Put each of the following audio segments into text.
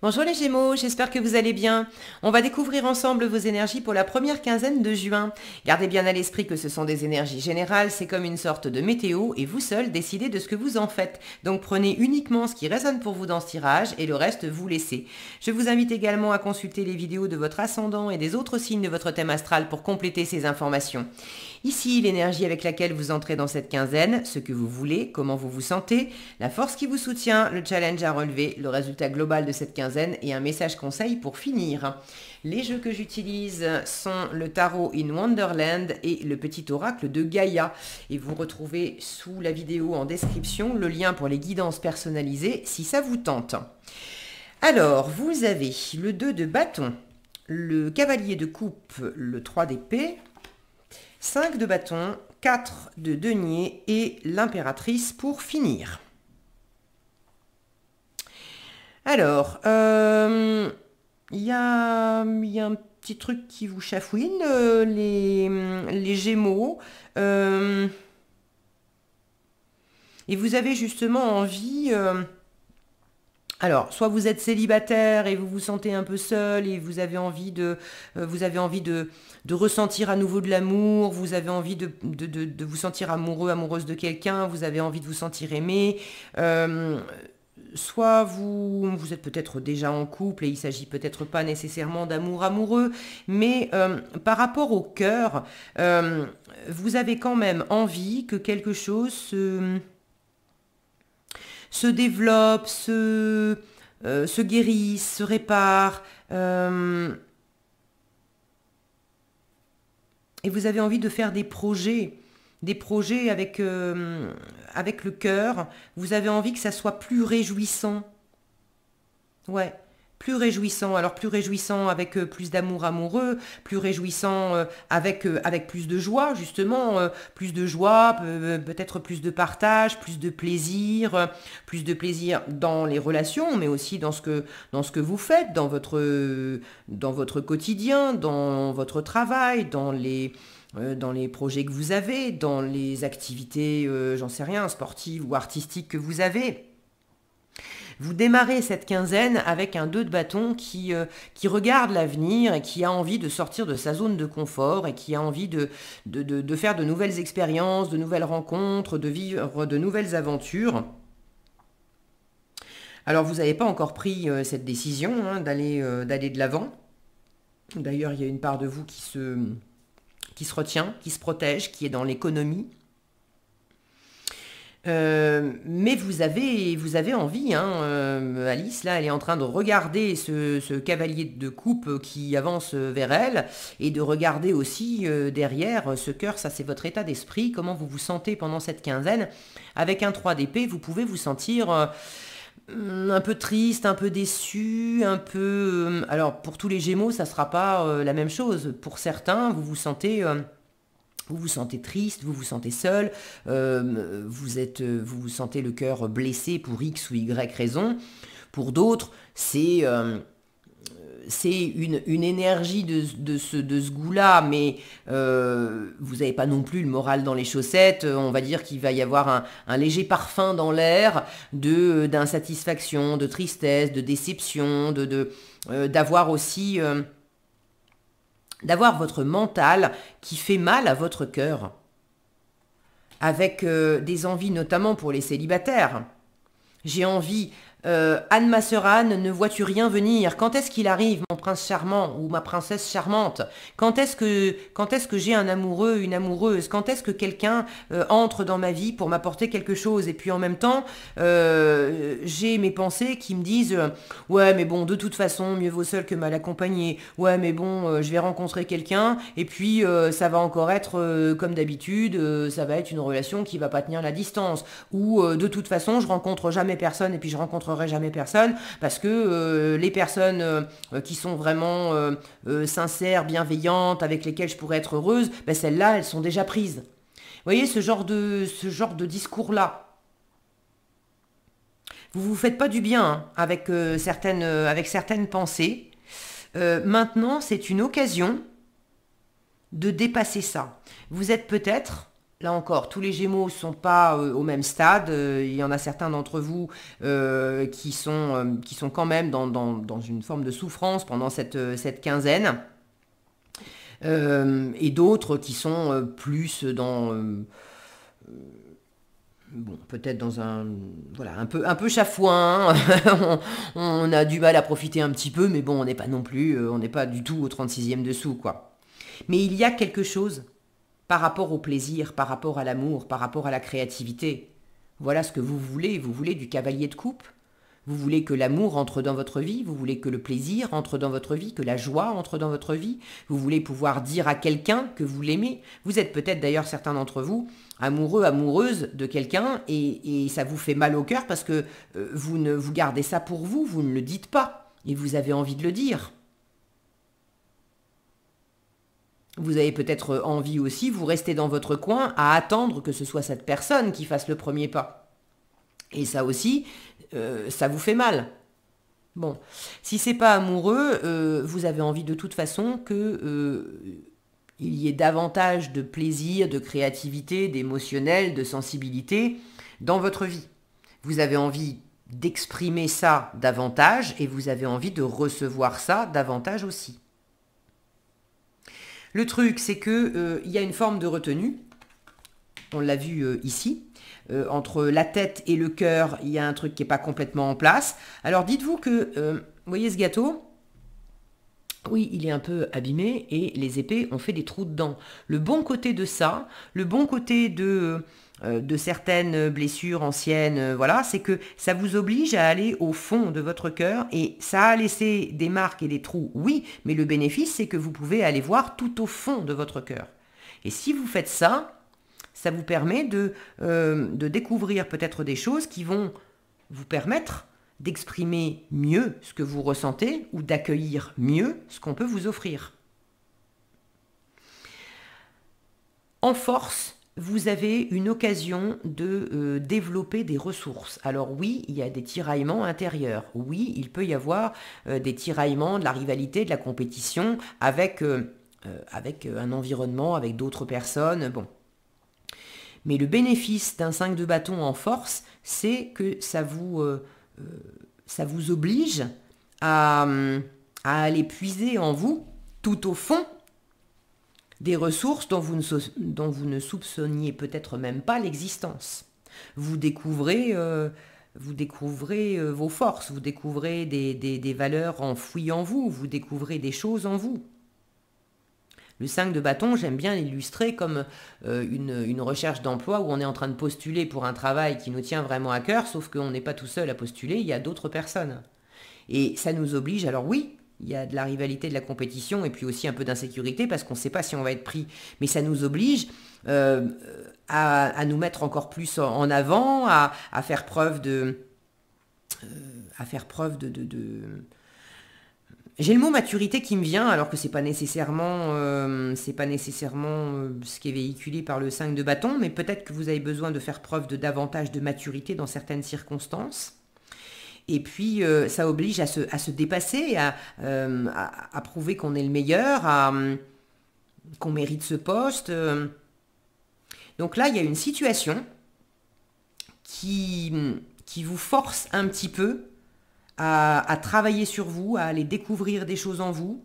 Bonjour les Gémeaux, j'espère que vous allez bien. On va découvrir ensemble vos énergies pour la première quinzaine de juin. Gardez bien à l'esprit que ce sont des énergies générales, c'est comme une sorte de météo et vous seul décidez de ce que vous en faites. Donc prenez uniquement ce qui résonne pour vous dans ce tirage et le reste vous laissez. Je vous invite également à consulter les vidéos de votre ascendant et des autres signes de votre thème astral pour compléter ces informations. Ici, l'énergie avec laquelle vous entrez dans cette quinzaine, ce que vous voulez, comment vous vous sentez, la force qui vous soutient, le challenge à relever, le résultat global de cette quinzaine et un message conseil pour finir. Les jeux que j'utilise sont le tarot in Wonderland et le petit oracle de Gaïa. Et vous retrouvez sous la vidéo en description le lien pour les guidances personnalisées si ça vous tente. Alors, vous avez le 2 de bâton, le cavalier de coupe, le 3 d'épée, 5 de bâton, 4 de denier et l'impératrice pour finir. Alors, euh, il y, a, un petit truc qui vous chafouine, euh, les, les, gémeaux. Euh, et vous avez justement envie... Alors, soit vous êtes célibataire et vous vous sentez un peu seul et vous avez envie de, euh, vous avez envie de, ressentir à nouveau de l'amour, vous avez envie de, vous sentir amoureux, amoureuse de quelqu'un, vous avez envie de vous sentir aimé. Euh, soit vous, vous êtes peut-être déjà en couple et il s'agit peut-être pas nécessairement d'amour amoureux, mais euh, par rapport au cœur, vous avez quand même envie que quelque chose se se développe, se, euh, se guérissent, se réparent. Euh, et vous avez envie de faire des projets, des projets avec, euh, avec le cœur. Vous avez envie que ça soit plus réjouissant. Ouais plus réjouissant. Alors plus réjouissant avec euh, plus d'amour amoureux, plus réjouissant euh, avec, euh, avec plus de joie, justement, plus de joie, peut-être plus de partage, plus de plaisir, plus de plaisir dans les relations, mais aussi dans ce que, dans ce que vous faites, dans votre, dans votre quotidien, dans votre travail, dans les dans les projets que vous avez, dans les activités, j'en sais rien, sportives ou artistiques que vous avez. Vous démarrez cette quinzaine avec un 2 de bâton qui, euh, qui regarde l'avenir et qui a envie de sortir de sa zone de confort et qui a envie de, de, faire de nouvelles expériences, de nouvelles rencontres, de vivre de nouvelles aventures. Alors vous n'avez pas encore pris euh, cette décision hein, euh, d'aller de l'avant. D'ailleurs, il y a une part de vous qui se, qui se retient, qui se protège, qui est dans l'économie, euh, mais vous avez, vous avez envie, hein, euh, Alice, là, elle est en train de regarder ce, cavalier de coupe qui avance vers elle et de regarder aussi euh, derrière ce cœur, ça c'est votre état d'esprit, comment vous vous sentez pendant cette quinzaine. Avec un 3 d'épée, vous pouvez vous sentir un peu triste, un peu déçu, un peu... alors pour tous les gémeaux, ça sera pas la même chose. Pour certains, vous vous sentez vous vous sentez triste, vous vous sentez seul, euh, vous, êtes, euh, vous vous sentez le cœur blessé pour X ou Y raison. Pour d'autres, c'est euh, c'est une, énergie de, ce, de ce goût-là, mais vous n'avez pas non plus le moral dans les chaussettes. On va dire qu'il va y avoir un, léger parfum dans l'air d'insatisfaction, de, tristesse, de déception, de de, d'avoir aussi d'avoir votre mental qui fait mal à votre cœur, avec euh, des envies notamment pour les célibataires. J'ai envie euh, Anne ne vois-tu rien venir Quand est-ce qu'il arrive, mon prince charmant ou ma princesse charmante Quand est-ce que, quand est-ce que j'ai un amoureux, une amoureuse Quand est-ce que quelqu'un euh, entre dans ma vie pour m'apporter quelque chose Et puis en même temps, euh, j'ai mes pensées qui me disent ouais, mais bon, de toute façon, mieux vaut seul que mal accompagné. Ouais, mais bon, je vais rencontrer quelqu'un et puis ça va encore être comme d'habitude, ça va être une relation qui va pas tenir la distance. Ou de toute façon, je rencontre jamais personne et puis je rencontre jamais personne parce que euh, les personnes euh, euh, qui sont vraiment sincères, bienveillantes, avec lesquelles je pourrais être heureuse, ben celles-là, elles sont déjà prises. voyez ce genre de, ce genre de discours-là Vous vous faites pas du bien hein, avec, certaines, avec certaines pensées. maintenant, c'est une occasion de dépasser ça. Vous êtes peut-être Là encore, tous les Gémeaux ne sont pas euh, au même stade. Euh, il y en a certains d'entre vous euh, qui, sont, qui, sont, quand même dans, une forme de souffrance pendant cette, cette quinzaine. et d'autres qui sont plus dans... peut-être dans un... Voilà, un peu, un peu chafouin. on, a du mal à profiter un petit peu, mais bon, on n'est pas non plus... on n'est pas du tout au 36e dessous, quoi. Mais il y a quelque chose par rapport au plaisir, par rapport à l'amour, par rapport à la créativité. Voilà ce que vous voulez, vous voulez du cavalier de coupe Vous voulez que l'amour entre dans votre vie, vous voulez que le plaisir entre dans votre vie, que la joie entre dans votre vie, vous voulez pouvoir dire à quelqu'un que vous l'aimez. Vous êtes peut-être d'ailleurs certains d'entre vous amoureux, amoureuse de quelqu'un et, ça vous fait mal au cœur parce que euh, vous ne vous gardez ça pour vous, vous ne le dites pas et vous avez envie de le dire. Vous avez peut-être envie aussi, vous restez dans votre coin à attendre que ce soit cette personne qui fasse le premier pas. Et ça aussi, euh, ça vous fait mal. Bon, si c'est pas amoureux, euh, vous avez envie de toute façon que euh, il y ait davantage de plaisir, de créativité, d'émotionnel, de sensibilité dans votre vie. Vous avez envie d'exprimer ça davantage et vous avez envie de recevoir ça davantage aussi. Le truc, c'est qu'il euh, y a une forme de retenue. On l'a vu euh, ici. Euh, entre la tête et le cœur, il y a un truc qui n'est pas complètement en place. Alors dites-vous que, vous voyez ce gâteau oui, il est un peu abîmé et les épées ont fait des trous dedans. Le bon côté de ça, le bon côté de euh, de certaines blessures anciennes, euh, voilà, c'est que ça vous oblige à aller au fond de votre cœur et ça a laissé des marques et des trous, oui, mais le bénéfice, c'est que vous pouvez aller voir tout au fond de votre cœur. Et si vous faites ça, ça vous permet de, euh, de découvrir peut-être des choses qui vont vous permettre d'exprimer mieux ce que vous ressentez ou d'accueillir mieux ce qu'on peut vous offrir. En force, vous avez une occasion de euh, développer des ressources. Alors oui, il y a des tiraillements intérieurs. Oui, il peut y avoir euh, des tiraillements, de la rivalité, de la compétition avec, euh, avec un environnement, avec d'autres personnes. Bon. Mais le bénéfice d'un 5 de bâton en force, c'est que ça vous, ça vous oblige à, hum, à aller puiser en vous, tout au fond des ressources dont vous ne, soupçonniez peut-être même pas l'existence. Vous découvrez, euh, vous découvrez euh, vos forces, vous découvrez des, valeurs enfouies en vous, vous découvrez des choses en vous. Le 5 de bâton, j'aime bien l'illustrer comme euh, une, une, recherche d'emploi où on est en train de postuler pour un travail qui nous tient vraiment à cœur, sauf qu'on n'est pas tout seul à postuler, il y a d'autres personnes. Et ça nous oblige, alors oui, il y a de la rivalité, de la compétition et puis aussi un peu d'insécurité parce qu'on ne sait pas si on va être pris. Mais ça nous oblige euh, à, nous mettre encore plus en avant, à, faire preuve de... Euh, à faire preuve de... j'ai le mot maturité qui me vient, alors que c'est pas nécessairement, euh, c'est pas nécessairement ce qui est véhiculé par le 5 de bâton, mais peut-être que vous avez besoin de faire preuve de davantage de maturité dans certaines circonstances. Et puis, euh, ça oblige à se, dépasser, euh, à, prouver qu'on est le meilleur, euh, qu'on mérite ce poste. Donc là, il y a une situation qui, qui vous force un petit peu à, travailler sur vous, à aller découvrir des choses en vous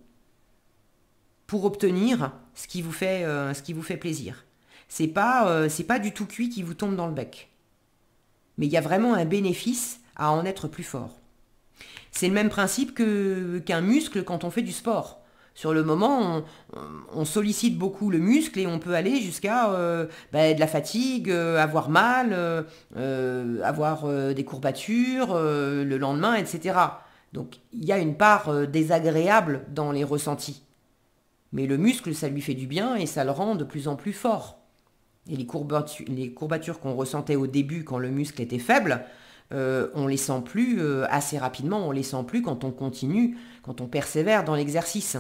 pour obtenir ce qui vous fait, plaisir. ce qui vous fait plaisir. C'est pas, c'est pas du tout cuit qui vous tombe dans le bec. Mais il y a vraiment un bénéfice à en être plus fort. C'est le même principe que, qu'un muscle quand on fait du sport. Sur le moment, on, sollicite beaucoup le muscle et on peut aller jusqu'à euh, ben, de la fatigue, euh, avoir mal, euh, avoir des courbatures le lendemain, etc. Donc il y a une part désagréable dans les ressentis. Mais le muscle, ça lui fait du bien et ça le rend de plus en plus fort. Et les courbatures, les courbatures qu'on ressentait au début quand le muscle était faible, on euh, on les sent plus euh, assez rapidement, on les sent plus quand on continue, quand on persévère dans l'exercice.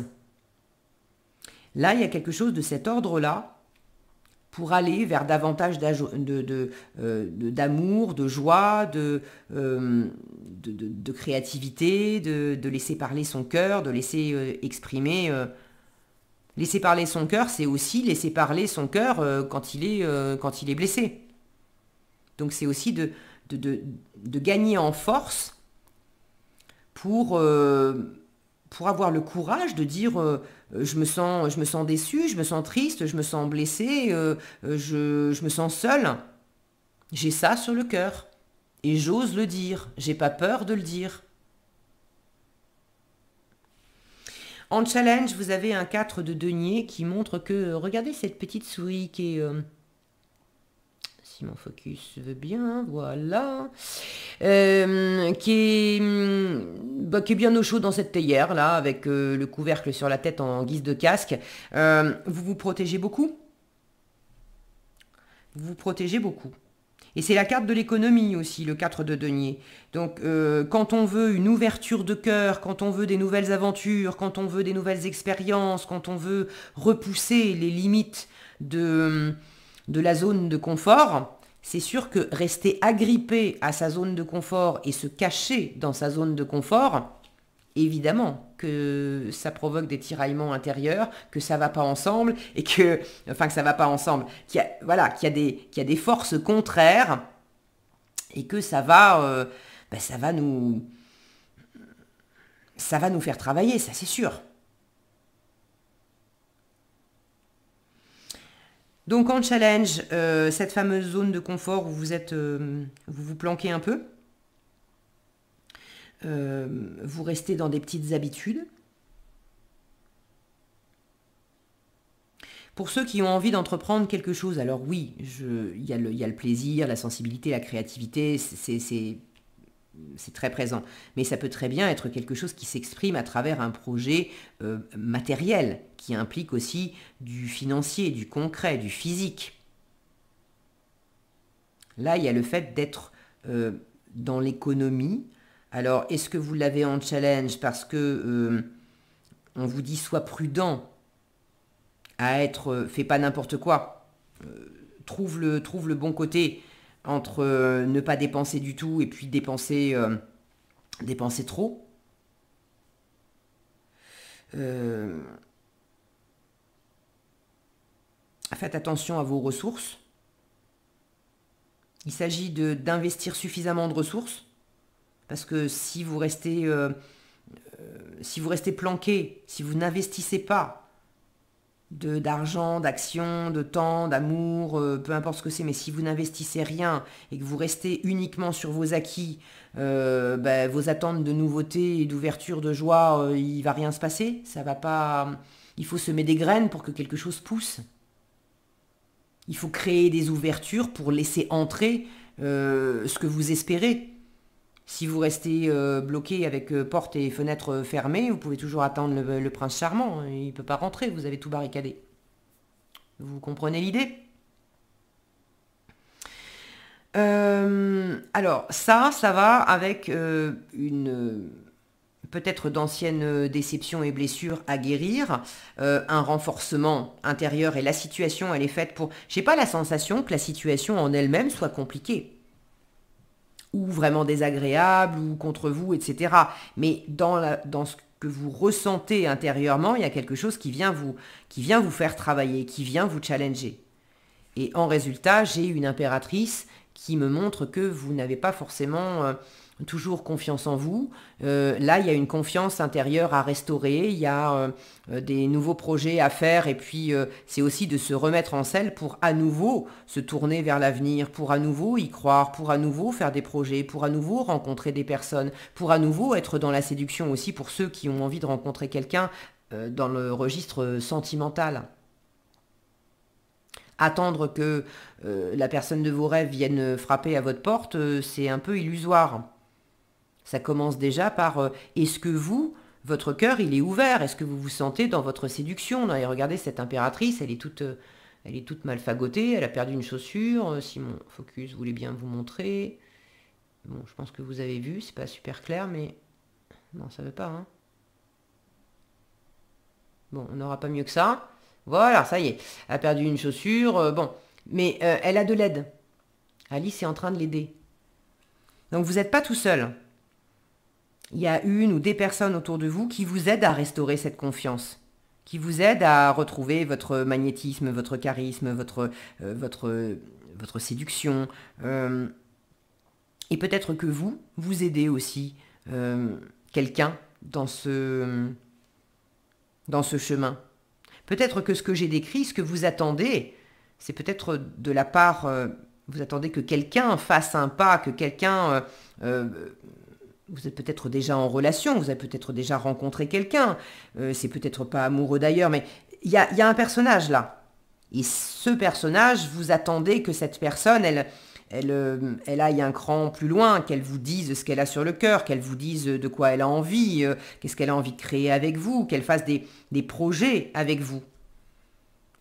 Là, il y a quelque chose de cet ordre-là pour aller vers davantage euh, d'amour, de, joie, de, créativité, de, laisser parler son cœur, de laisser exprimer Laisser parler son cœur, c'est aussi laisser parler son cœur quand, il est, quand il est blessé. Donc c'est aussi de, de, de, gagner en force pour, euh, pour avoir le courage de dire euh, je, me sens, je me sens déçu, je me sens triste, je me sens blessé, euh, je, me sens seul. J'ai ça sur le cœur. Et j'ose le dire. J'ai pas peur de le dire. En challenge, vous avez un 4 de denier qui montre que, regardez cette petite souris qui est si mon focus veut bien, voilà, euh, mm, bah, qui, est, bien au chaud dans cette théière, là, avec euh, le couvercle sur la tête en guise de casque. Euh, vous vous protégez beaucoup Vous vous protégez beaucoup. Et c'est la carte de l'économie aussi, le 4 de denier. Donc quand on veut une ouverture de cœur, quand on veut des nouvelles aventures, quand on veut des nouvelles expériences, quand on veut repousser les limites de de la zone de confort, c'est sûr que rester agrippé à sa zone de confort et se cacher dans sa zone de confort, évidemment que ça provoque des tiraillements intérieurs, que ça va pas ensemble et que enfin que ça va pas ensemble, qu'il y a voilà, qu'il a des des forces contraires et que ça va euh, ben, ça va nous ça va nous faire travailler, ça c'est sûr. Donc en challenge, euh, cette fameuse zone de confort où vous êtes, euh, vous, vous planquez un peu. Euh, vous restez dans des petites habitudes. Pour ceux qui ont envie d'entreprendre quelque chose, alors oui, il y, y, a le plaisir, la sensibilité, la créativité, c'est c'est très présent. Mais ça peut très bien être quelque chose qui s'exprime à travers un projet euh, matériel, qui implique aussi du financier, du concret, du physique. Là, il y a le fait d'être euh, dans l'économie. Alors, est-ce que vous l'avez en challenge parce que euh, on vous dit sois prudent à être, fais pas n'importe quoi, trouve, le, trouve le bon côté, entre euh, ne pas dépenser du tout et puis dépenser, euh, dépenser trop. Euh, faites attention à vos ressources. Il s'agit d'investir suffisamment de ressources, parce que si vous restez, si vous restez planqué, si vous n'investissez pas d'argent, d'action, de temps, d'amour, euh, peu importe ce que c'est, mais si vous n'investissez rien et que vous restez uniquement sur vos acquis, euh, ben, vos attentes de nouveautés, et d'ouverture, de joie, il euh, il va rien se passer. Ça va pas. Il faut semer des graines pour que quelque chose pousse. Il faut créer des ouvertures pour laisser entrer ce que vous espérez. Si vous restez euh, bloqué avec portes euh, porte et fenêtre euh, fermées, vous pouvez toujours attendre le, prince charmant. Hein. Il ne peut pas rentrer, vous avez tout barricadé. Vous comprenez l'idée Alors, ça, ça va avec une peut-être d'anciennes déceptions et blessures à guérir, un renforcement intérieur et la situation, elle est faite pour... J'ai pas la sensation que la situation en elle-même soit compliquée ou vraiment désagréable ou contre vous, etc. Mais dans, la, dans ce que vous ressentez intérieurement, il y a quelque chose qui vient vous, qui vient vous faire travailler, qui vient vous challenger. Et en résultat, j'ai une impératrice qui me montre que vous n'avez pas forcément euh, toujours confiance en vous. Euh, là, il y a une confiance intérieure à restaurer, il y a euh, euh, des nouveaux projets à faire, et puis c'est aussi de se remettre en selle pour à nouveau se tourner vers l'avenir, pour à nouveau y croire, pour à nouveau faire des projets, pour à nouveau rencontrer des personnes, pour à nouveau être dans la séduction aussi pour ceux qui ont envie de rencontrer quelqu'un dans le registre sentimental attendre que la personne de vos rêves vienne frapper à votre porte, c'est un peu illusoire. Ça commence déjà par euh, est-ce que vous, votre cœur, il est ouvert Est-ce que vous vous sentez dans votre séduction Et regardez cette impératrice, elle est toute, euh, elle est toute mal fagotée, elle a perdu une chaussure. Euh, si mon focus voulait bien vous montrer, bon, je pense que vous avez vu, c'est pas super clair, mais non, ça veut pas. Hein. Bon, on n'aura pas mieux que ça. Voilà, ça y est, elle a perdu une chaussure. bon, mais elle a de l'aide. Alice est en train de l'aider. Donc vous n'êtes pas tout seul il y a une ou des personnes autour de vous qui vous aident à restaurer cette confiance, qui vous aident à retrouver votre magnétisme, votre charisme, votre, euh, votre, séduction. Euh, et peut-être que vous, vous aidez aussi euh, quelqu'un dans ce, dans ce chemin. Peut-être que ce que j'ai décrit, ce que vous attendez, c'est peut-être de la part, vous attendez que quelqu'un fasse un pas, que quelqu'un vous êtes peut-être déjà en relation, vous avez peut-être déjà rencontré quelqu'un, euh, c'est peut-être pas amoureux d'ailleurs, mais il y a, un personnage là. Et ce personnage, vous attendez que cette personne, elle, elle, euh, elle aille un cran plus loin, qu'elle vous dise ce qu'elle a sur le cœur, qu'elle vous dise de quoi elle a envie, euh, qu'est-ce qu'elle a envie de créer avec vous, qu'elle fasse des, projets avec vous.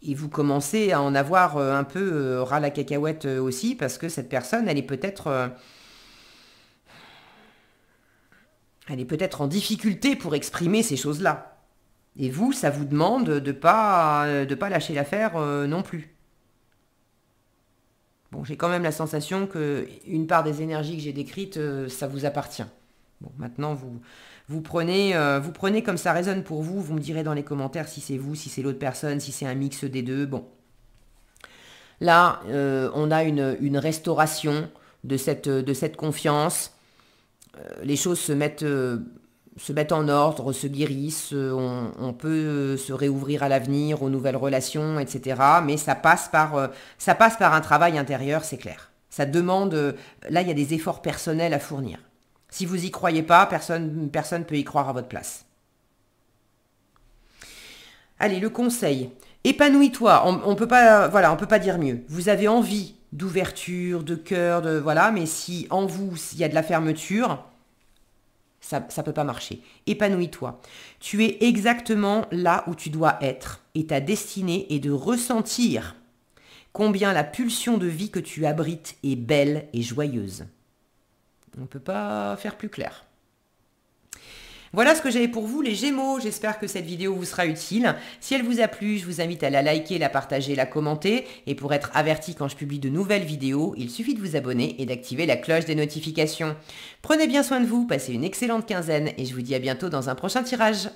Et vous commencez à en avoir un peu ras la cacahuète aussi, parce que cette personne, elle est peut-être elle est peut-être en difficulté pour exprimer ces choses-là. Et vous, ça vous demande de pas de pas lâcher l'affaire euh, non plus. Bon, j'ai quand même la sensation que une part des énergies que j'ai décrites, euh, ça vous appartient. Bon, maintenant vous vous prenez euh, vous prenez comme ça résonne pour vous. Vous me direz dans les commentaires si c'est vous, si c'est l'autre personne, si c'est un mix des deux. Bon, là, on a une, une restauration de cette, de cette confiance. Euh, les choses se mettent, euh, se mettent en ordre, se guérissent, euh, on, peut se réouvrir à l'avenir, aux nouvelles relations, etc. Mais ça passe par, ça passe par un travail intérieur, c'est clair. Ça demande, là, il y a des efforts personnels à fournir. Si vous n'y croyez pas, personne ne peut y croire à votre place. Allez, le conseil. Épanouis-toi. On ne peut, voilà, peut pas dire mieux. Vous avez envie d'ouverture, de cœur, de voilà, mais si en vous, il y a de la fermeture, ça ne peut pas marcher. Épanouis-toi. Tu es exactement là où tu dois être et ta destinée est de ressentir combien la pulsion de vie que tu abrites est belle et joyeuse. On ne peut pas faire plus clair. Voilà ce que j'avais pour vous les Gémeaux. J'espère que cette vidéo vous sera utile. Si elle vous a plu, je vous invite à la liker, la partager, la commenter. Et pour être averti quand je publie de nouvelles vidéos, il suffit de vous abonner et d'activer la cloche des notifications. Prenez bien soin de vous, passez une excellente quinzaine et je vous dis à bientôt dans un prochain tirage.